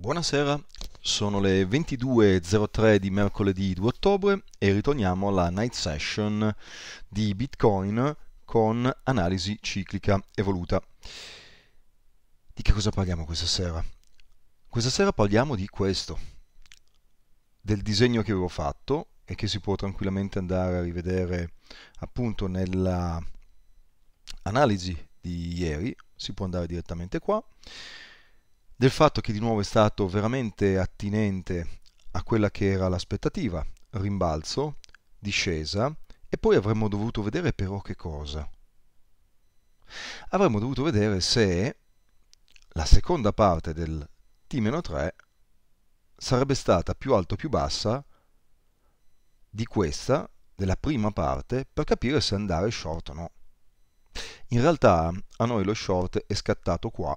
Buonasera, sono le 22.03 di mercoledì 2 ottobre e ritorniamo alla night session di Bitcoin con analisi ciclica evoluta. Di che cosa parliamo questa sera? Questa sera parliamo di questo, del disegno che avevo fatto e che si può tranquillamente andare a rivedere appunto nella analisi di ieri, si può andare direttamente qua del fatto che di nuovo è stato veramente attinente a quella che era l'aspettativa, rimbalzo, discesa e poi avremmo dovuto vedere però che cosa. Avremmo dovuto vedere se la seconda parte del T-3 sarebbe stata più alta o più bassa di questa, della prima parte, per capire se andare short o no. In realtà a noi lo short è scattato qua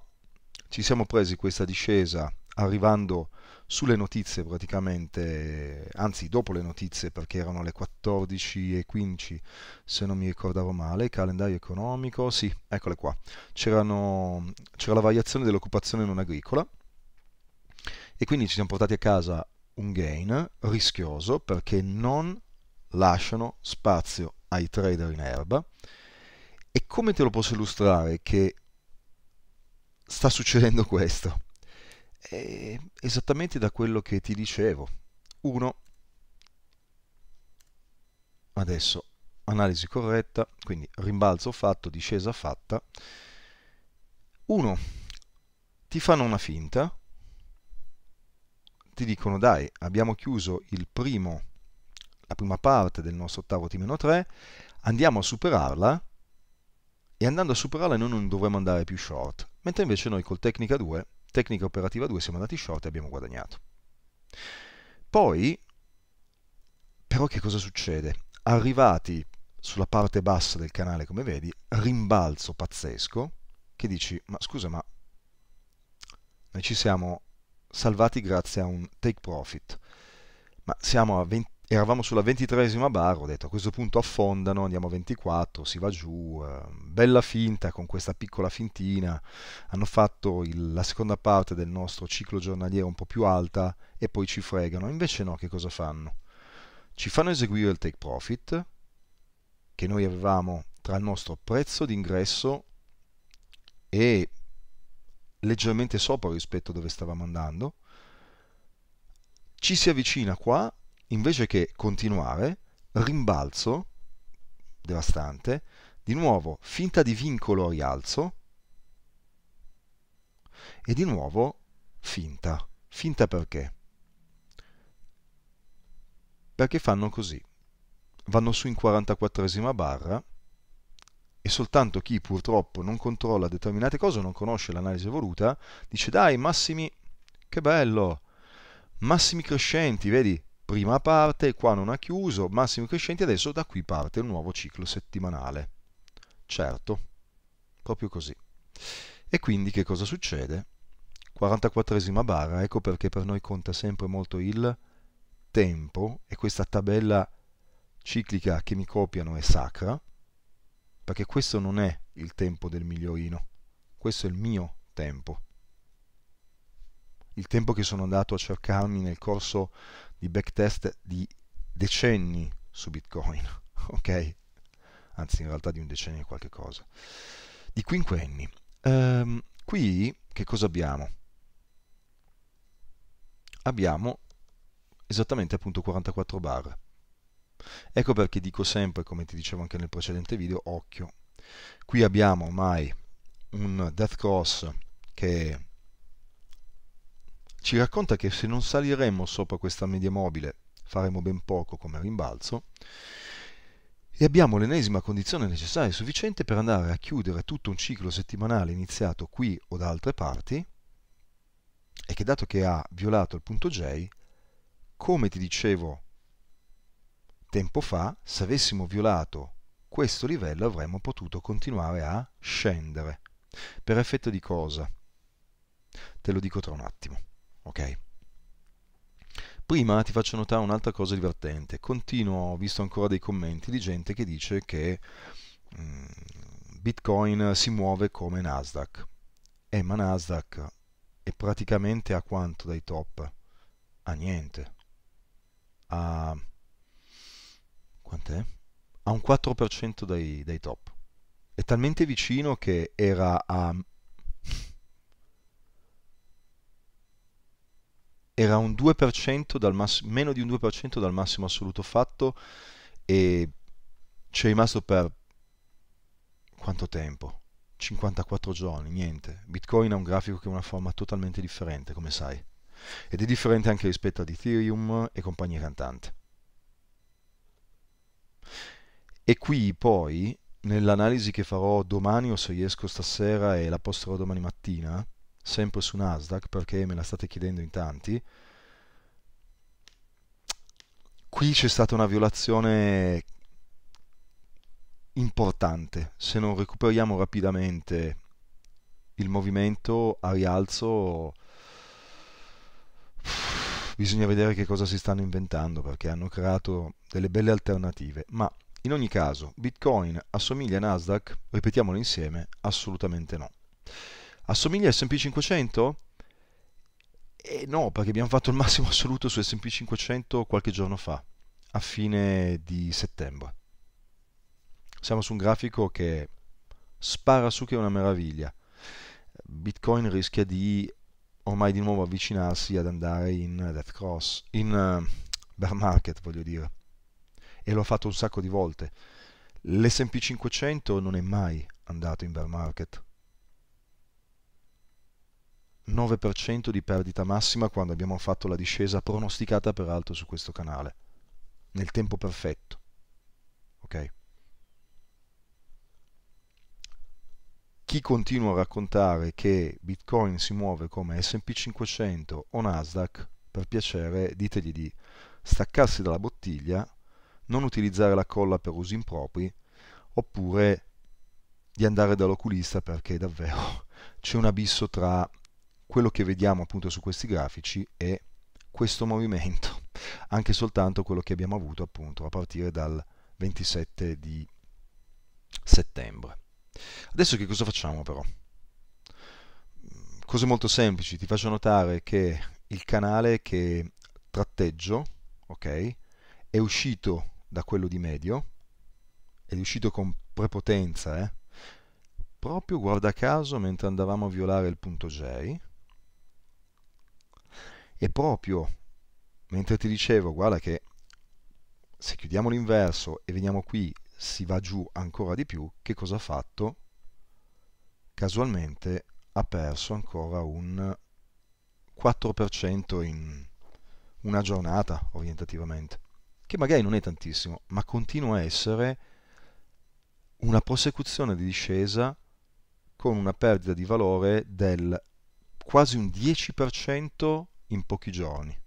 ci siamo presi questa discesa arrivando sulle notizie praticamente, anzi dopo le notizie perché erano le 14.15 se non mi ricordavo male, calendario economico, sì, eccole qua, c'era la variazione dell'occupazione non agricola e quindi ci siamo portati a casa un gain rischioso perché non lasciano spazio ai trader in erba e come te lo posso illustrare che sta succedendo questo. È esattamente da quello che ti dicevo. 1. Adesso analisi corretta, quindi rimbalzo fatto, discesa fatta. 1. Ti fanno una finta, ti dicono dai, abbiamo chiuso il primo, la prima parte del nostro ottavo T-3, andiamo a superarla e andando a superarla noi non dovremmo andare più short, mentre invece noi col tecnica 2, tecnica operativa 2 siamo andati short e abbiamo guadagnato. Poi, però che cosa succede? Arrivati sulla parte bassa del canale, come vedi, rimbalzo pazzesco, che dici, ma scusa, ma noi ci siamo salvati grazie a un take profit, ma siamo a 20 eravamo sulla ventitresima barra, ho detto a questo punto affondano, andiamo a 24, si va giù, eh, bella finta con questa piccola fintina, hanno fatto il, la seconda parte del nostro ciclo giornaliero un po' più alta e poi ci fregano, invece no, che cosa fanno? Ci fanno eseguire il take profit che noi avevamo tra il nostro prezzo d'ingresso e leggermente sopra rispetto a dove stavamo andando, ci si avvicina qua invece che continuare, rimbalzo, devastante, di nuovo finta di vincolo rialzo e di nuovo finta. Finta perché? Perché fanno così. Vanno su in 44esima barra e soltanto chi purtroppo non controlla determinate cose, non conosce l'analisi voluta, dice dai massimi, che bello, massimi crescenti, vedi, prima parte, qua non ha chiuso, massimi crescenti, adesso da qui parte un nuovo ciclo settimanale. Certo, proprio così. E quindi che cosa succede? 44esima barra, ecco perché per noi conta sempre molto il tempo e questa tabella ciclica che mi copiano è sacra, perché questo non è il tempo del migliorino, questo è il mio tempo il tempo che sono andato a cercarmi nel corso di backtest di decenni su Bitcoin, ok? Anzi, in realtà di un decennio e qualche cosa, di quinquenni. Ehm, qui che cosa abbiamo? Abbiamo esattamente appunto 44 bar. Ecco perché dico sempre, come ti dicevo anche nel precedente video, occhio. Qui abbiamo ormai un death cross che ci racconta che se non saliremo sopra questa media mobile faremo ben poco come rimbalzo e abbiamo l'ennesima condizione necessaria e sufficiente per andare a chiudere tutto un ciclo settimanale iniziato qui o da altre parti e che dato che ha violato il punto J, come ti dicevo tempo fa, se avessimo violato questo livello avremmo potuto continuare a scendere. Per effetto di cosa? Te lo dico tra un attimo. Ok? Prima ti faccio notare un'altra cosa divertente. Continuo, ho visto ancora dei commenti di gente che dice che mh, mm, Bitcoin si muove come Nasdaq. Eh, ma Nasdaq è praticamente a quanto dai top? A niente. A... Quant'è? A un 4% dai, dai top. È talmente vicino che era a... era un 2% dal mass- meno di un 2% dal massimo assoluto fatto e ci è rimasto per quanto tempo? 54 giorni, niente. Bitcoin ha un grafico che ha una forma totalmente differente, come sai. Ed è differente anche rispetto ad Ethereum e compagnie cantante. E qui poi, nell'analisi che farò domani o se riesco stasera e la posterò domani mattina, sempre su Nasdaq perché me la state chiedendo in tanti. Qui c'è stata una violazione importante, se non recuperiamo rapidamente il movimento a rialzo bisogna vedere che cosa si stanno inventando perché hanno creato delle belle alternative, ma in ogni caso Bitcoin assomiglia a Nasdaq? Ripetiamolo insieme, assolutamente no. Assomiglia al SP500? E no, perché abbiamo fatto il massimo assoluto su SP500 qualche giorno fa, a fine di settembre. Siamo su un grafico che spara su che è una meraviglia. Bitcoin rischia di ormai di nuovo avvicinarsi ad andare in death cross, in uh, bear market voglio dire. E l'ho fatto un sacco di volte. L'SP500 non è mai andato in bear market. 9% di perdita massima quando abbiamo fatto la discesa pronosticata peraltro su questo canale, nel tempo perfetto. Ok? Chi continua a raccontare che Bitcoin si muove come SP 500 o Nasdaq, per piacere ditegli di staccarsi dalla bottiglia, non utilizzare la colla per usi impropri, oppure di andare dall'oculista perché davvero c'è un abisso tra quello che vediamo appunto su questi grafici è questo movimento, anche soltanto quello che abbiamo avuto appunto a partire dal 27 di settembre. Adesso che cosa facciamo però? Mm, cose molto semplici, ti faccio notare che il canale che tratteggio, ok, è uscito da quello di medio, è uscito con prepotenza, eh? proprio guarda caso mentre andavamo a violare il punto J, e proprio mentre ti dicevo, guarda che se chiudiamo l'inverso e veniamo qui, si va giù ancora di più, che cosa ha fatto? Casualmente ha perso ancora un 4% in una giornata orientativamente, che magari non è tantissimo, ma continua a essere una prosecuzione di discesa con una perdita di valore del quasi un 10% in pochi giorni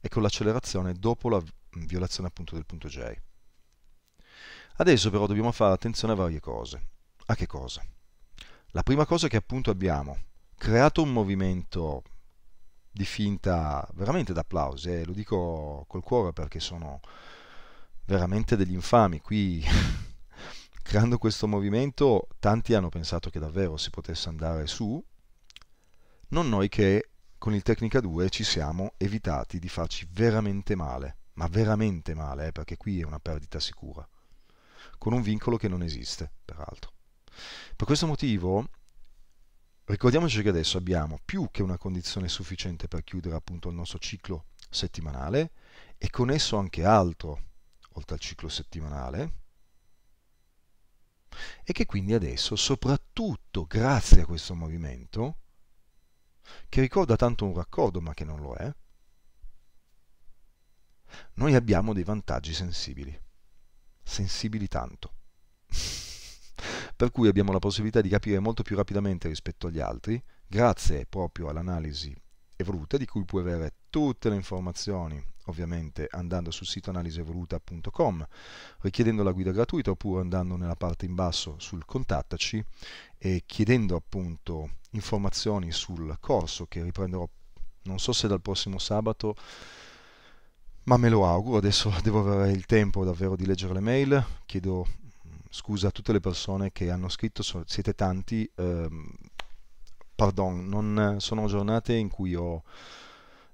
e con l'accelerazione dopo la violazione appunto del punto J. Adesso però dobbiamo fare attenzione a varie cose. A che cosa? La prima cosa è che appunto abbiamo creato un movimento di finta veramente d'applausi, eh, lo dico col cuore perché sono veramente degli infami. Qui, creando questo movimento, tanti hanno pensato che davvero si potesse andare su, non noi che con il Tecnica 2 ci siamo evitati di farci veramente male, ma veramente male, eh, perché qui è una perdita sicura, con un vincolo che non esiste, peraltro. Per questo motivo ricordiamoci che adesso abbiamo più che una condizione sufficiente per chiudere appunto il nostro ciclo settimanale e con esso anche altro, oltre al ciclo settimanale, e che quindi adesso, soprattutto grazie a questo movimento, che ricorda tanto un raccordo ma che non lo è, noi abbiamo dei vantaggi sensibili, sensibili tanto. per cui abbiamo la possibilità di capire molto più rapidamente rispetto agli altri, grazie proprio all'analisi evoluta di cui puoi avere tutte le informazioni ovviamente andando sul sito analisevoluta.com, richiedendo la guida gratuita oppure andando nella parte in basso sul contattaci e chiedendo appunto informazioni sul corso che riprenderò non so se dal prossimo sabato ma me lo auguro, adesso devo avere il tempo davvero di leggere le mail, chiedo mm, scusa a tutte le persone che hanno scritto, siete tanti, ehm, pardon, non, sono giornate in cui ho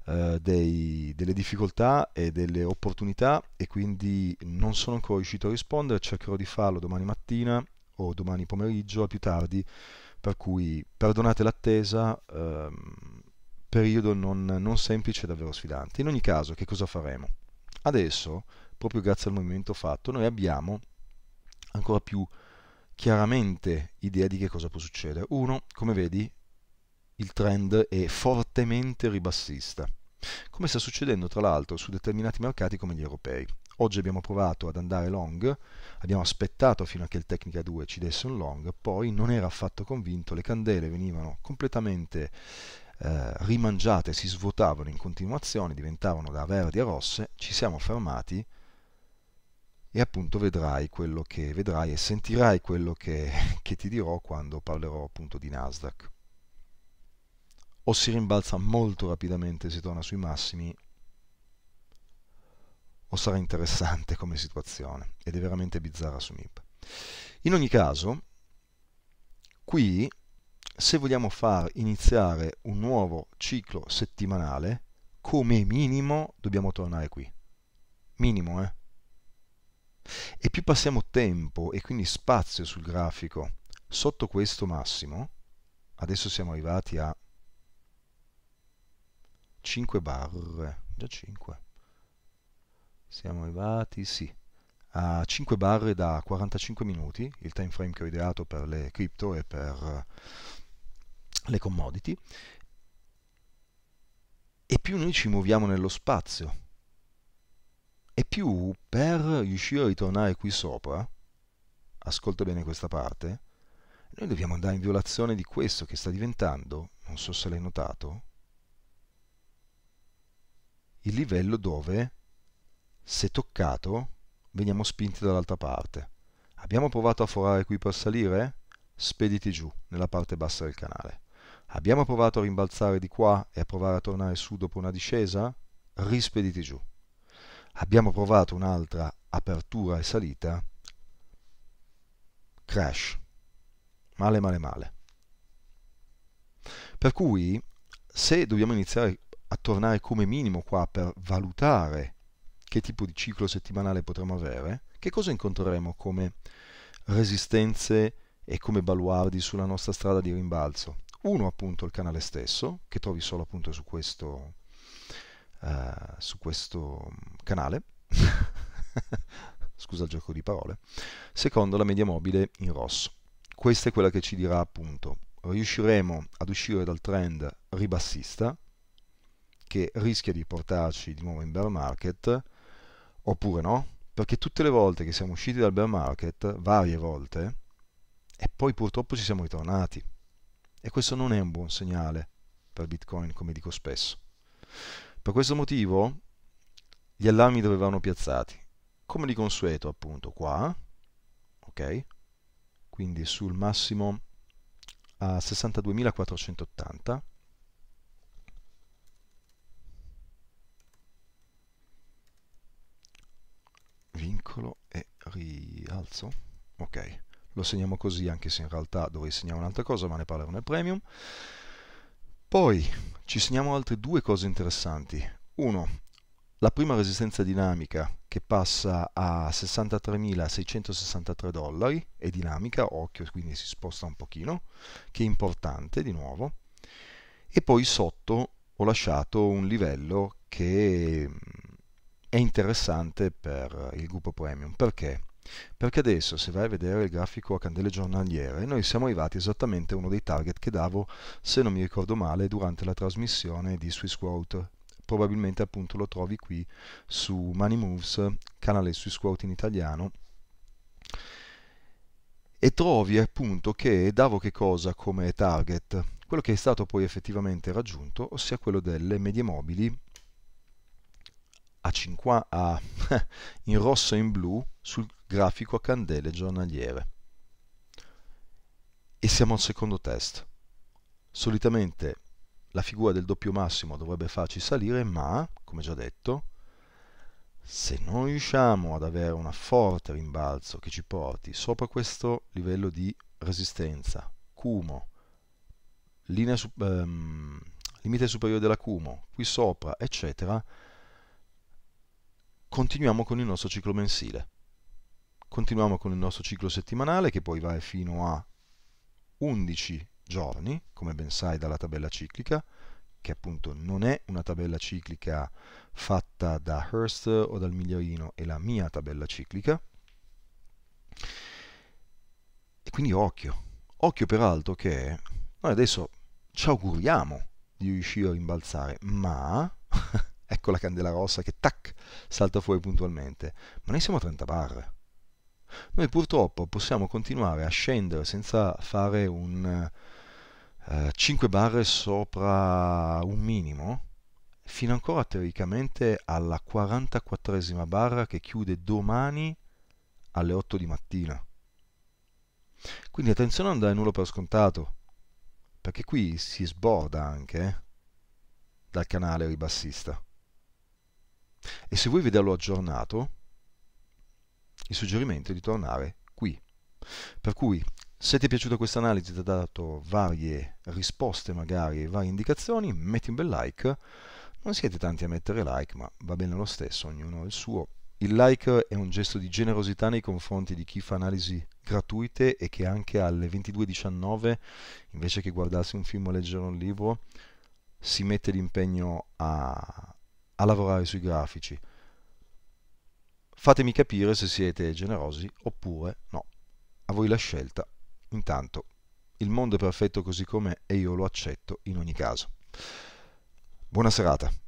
eh, dei, delle difficoltà e delle opportunità e quindi non sono ancora riuscito a rispondere, cercherò di farlo domani mattina o domani pomeriggio al più tardi, per cui perdonate l'attesa, ehm, periodo non, non semplice e davvero sfidante. In ogni caso, che cosa faremo? Adesso, proprio grazie al movimento fatto, noi abbiamo ancora più chiaramente idea di che cosa può succedere. Uno, come vedi, il trend è fortemente ribassista, come sta succedendo tra l'altro su determinati mercati come gli europei. Oggi abbiamo provato ad andare long, abbiamo aspettato fino a che il Tecnica 2 ci desse un long, poi non era affatto convinto, le candele venivano completamente eh, rimangiate, si svuotavano in continuazione, diventavano da verdi a rosse, ci siamo fermati e appunto vedrai quello che vedrai e sentirai quello che, che ti dirò quando parlerò appunto di Nasdaq o si rimbalza molto rapidamente e si torna sui massimi o sarà interessante come situazione ed è veramente bizzarra su MIP. In ogni caso, qui se vogliamo far iniziare un nuovo ciclo settimanale, come minimo dobbiamo tornare qui. Minimo, eh? E più passiamo tempo e quindi spazio sul grafico sotto questo massimo, adesso siamo arrivati a 5 barre, già 5. Siamo arrivati, sì, a 5 barre da 45 minuti, il time frame che ho ideato per le crypto e per eh, le commodity, e più noi ci muoviamo nello spazio, e più per riuscire a ritornare qui sopra, ascolta bene questa parte, noi dobbiamo andare in violazione di questo che sta diventando, non so se l'hai notato, il livello dove, se toccato, veniamo spinti dall'altra parte. Abbiamo provato a forare qui per salire? Spediti giù, nella parte bassa del canale. Abbiamo provato a rimbalzare di qua e a provare a tornare su dopo una discesa? Rispediti giù. Abbiamo provato un'altra apertura e salita? Crash. Male, male, male. Per cui, se dobbiamo iniziare a tornare come minimo qua per valutare che tipo di ciclo settimanale potremo avere, che cosa incontreremo come resistenze e come baluardi sulla nostra strada di rimbalzo? Uno appunto il canale stesso, che trovi solo appunto su questo, uh, su questo canale, scusa il gioco di parole, secondo la media mobile in rosso. Questa è quella che ci dirà appunto riusciremo ad uscire dal trend ribassista, che rischia di portarci di nuovo in bear market oppure no? Perché tutte le volte che siamo usciti dal bear market, varie volte, e poi purtroppo ci siamo ritornati. E questo non è un buon segnale per Bitcoin, come dico spesso. Per questo motivo gli allarmi dove vanno piazzati? Come di consueto, appunto, qua, ok? Quindi sul massimo a 62.480 vincolo e rialzo ok lo segniamo così anche se in realtà dovrei segnare un'altra cosa ma ne parlerò nel premium poi ci segniamo altre due cose interessanti uno la prima resistenza dinamica che passa a 63.663 dollari è dinamica occhio quindi si sposta un pochino che è importante di nuovo e poi sotto ho lasciato un livello che è interessante per il gruppo premium. Perché? Perché adesso se vai a vedere il grafico a candele giornaliere, noi siamo arrivati esattamente a uno dei target che davo, se non mi ricordo male, durante la trasmissione di Swiss Quote Probabilmente appunto lo trovi qui su Money Moves, canale Quote in italiano. E trovi appunto che davo che cosa come target? Quello che è stato poi effettivamente raggiunto, ossia quello delle medie mobili a 50, a, in rosso e in blu sul grafico a candele giornaliere. E siamo al secondo test. Solitamente la figura del doppio massimo dovrebbe farci salire, ma, come già detto, se non riusciamo ad avere un forte rimbalzo che ci porti sopra questo livello di resistenza, cumo, linea, ehm, limite superiore della cumo, qui sopra, eccetera, continuiamo con il nostro ciclo mensile. Continuiamo con il nostro ciclo settimanale che poi va fino a 11 giorni, come ben sai dalla tabella ciclica, che appunto non è una tabella ciclica fatta da Hearst o dal migliaino, è la mia tabella ciclica. E quindi occhio, occhio peraltro che noi adesso ci auguriamo di riuscire a rimbalzare, ma Ecco la candela rossa che tac salta fuori puntualmente. Ma noi siamo a 30 bar. Noi purtroppo possiamo continuare a scendere senza fare un eh, 5 barre sopra un minimo fino ancora teoricamente alla 44esima barra che chiude domani alle 8 di mattina. Quindi attenzione a non dare nulla per scontato, perché qui si sborda anche eh, dal canale ribassista. E se vuoi vederlo aggiornato, il suggerimento è di tornare qui. Per cui, se ti è piaciuta questa analisi, ti ha dato varie risposte magari, varie indicazioni, metti un bel like. Non siete tanti a mettere like, ma va bene lo stesso, ognuno ha il suo. Il like è un gesto di generosità nei confronti di chi fa analisi gratuite e che anche alle 22.19, invece che guardarsi un film o leggere un libro, si mette l'impegno a a lavorare sui grafici. Fatemi capire se siete generosi oppure no. A voi la scelta. Intanto, il mondo è perfetto così com'è e io lo accetto in ogni caso. Buona serata.